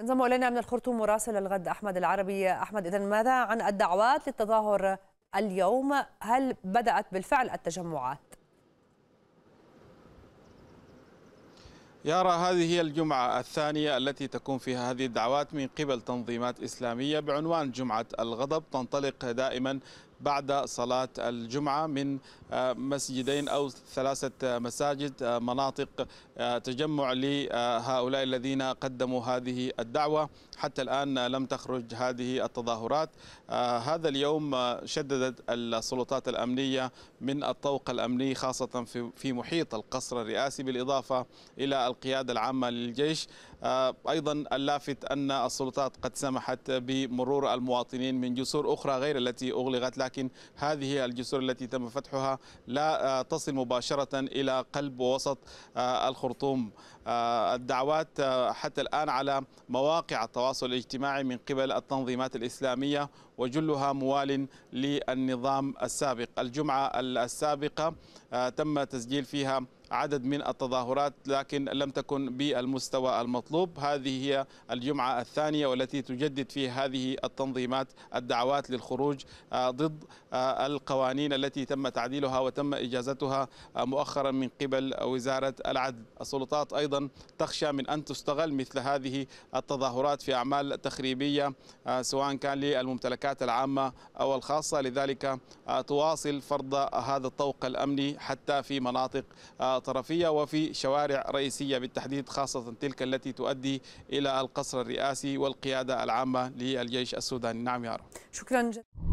انضم الينا من الخرطوم مراسل الغد احمد العربي احمد اذا ماذا عن الدعوات للتظاهر اليوم هل بدات بالفعل التجمعات يرى هذه هي الجمعة الثانية التي تكون فيها هذه الدعوات من قبل تنظيمات إسلامية بعنوان جمعة الغضب تنطلق دائما بعد صلاة الجمعة من آه، مسجدين أو ثلاثة مساجد آه، مناطق آه، تجمع لهؤلاء الذين قدموا هذه الدعوة حتى الآن لم تخرج هذه التظاهرات هذا اليوم شددت السلطات الأمنية من الطوق الأمني خاصة في محيط القصر الرئاسي بالإضافة إلى القيادة العامة للجيش أيضا اللافت أن السلطات قد سمحت بمرور المواطنين من جسور أخرى غير التي أغلقت لكن ولكن هذه الجسور التي تم فتحها لا آه، تصل مباشرة إلى قلب ووسط آه، الخرطوم آه، الدعوات حتى الآن على مواقع التواصل الاجتماعي من قبل التنظيمات الإسلامية وجلها موال للنظام السابق الجمعة السابقة تم تسجيل فيها عدد من التظاهرات لكن لم تكن بالمستوى المطلوب هذه هي الجمعة الثانية والتي تجدد فيها هذه التنظيمات الدعوات للخروج آه، ضد آه، القوانين التي تم تعديلها وتم إجازتها آه، مؤخرا من قبل وزارة العدل السلطات أيضا تخشى من أن تستغل مثل هذه التظاهرات في أعمال تخريبية سواء كان للممتلكات العامة أو الخاصة لذلك تواصل فرض هذا الطوق الأمني حتى في مناطق طرفية وفي شوارع رئيسية بالتحديد خاصة تلك التي تؤدي إلى القصر الرئاسي والقيادة العامة للجيش السوداني نعم يا رب شكرا جزيلا